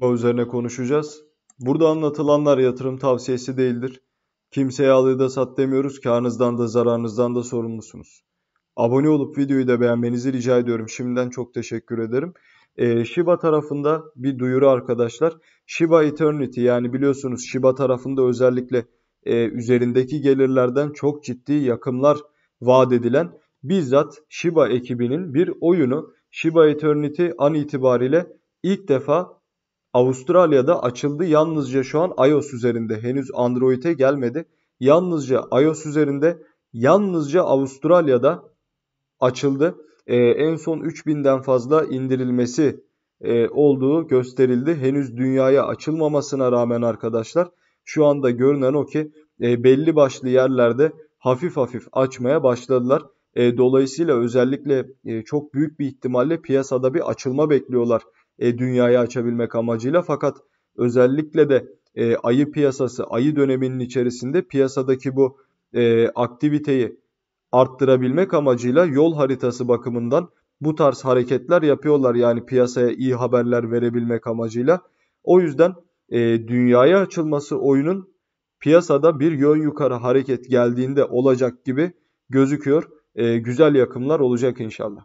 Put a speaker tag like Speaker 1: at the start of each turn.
Speaker 1: Bu üzerine konuşacağız. Burada anlatılanlar yatırım tavsiyesi değildir. Kimseye alıya da sat demiyoruz. Karnınızdan da zararınızdan da sorumlusunuz. Abone olup videoyu da beğenmenizi rica ediyorum. Şimdiden çok teşekkür ederim. Ee, Shiba tarafında bir duyuru arkadaşlar. Shiba Eternity yani biliyorsunuz Shiba tarafında özellikle e, üzerindeki gelirlerden çok ciddi yakımlar vaat edilen bizzat Shiba ekibinin bir oyunu Shiba Eternity an itibariyle ilk defa Avustralya'da açıldı. Yalnızca şu an iOS üzerinde henüz Android'e gelmedi. Yalnızca iOS üzerinde yalnızca Avustralya'da açıldı. Ee, en son 3000'den fazla indirilmesi e, olduğu gösterildi. Henüz dünyaya açılmamasına rağmen arkadaşlar şu anda görünen o ki e, belli başlı yerlerde hafif hafif açmaya başladılar. E, dolayısıyla özellikle e, çok büyük bir ihtimalle piyasada bir açılma bekliyorlar e, dünyaya açabilmek amacıyla fakat özellikle de e, ayı piyasası, ayı döneminin içerisinde piyasadaki bu e, aktiviteyi arttırabilmek amacıyla yol haritası bakımından bu tarz hareketler yapıyorlar. Yani piyasaya iyi haberler verebilmek amacıyla. O yüzden e, dünyaya açılması oyunun piyasada bir yön yukarı hareket geldiğinde olacak gibi gözüküyor. E, güzel yakımlar olacak inşallah.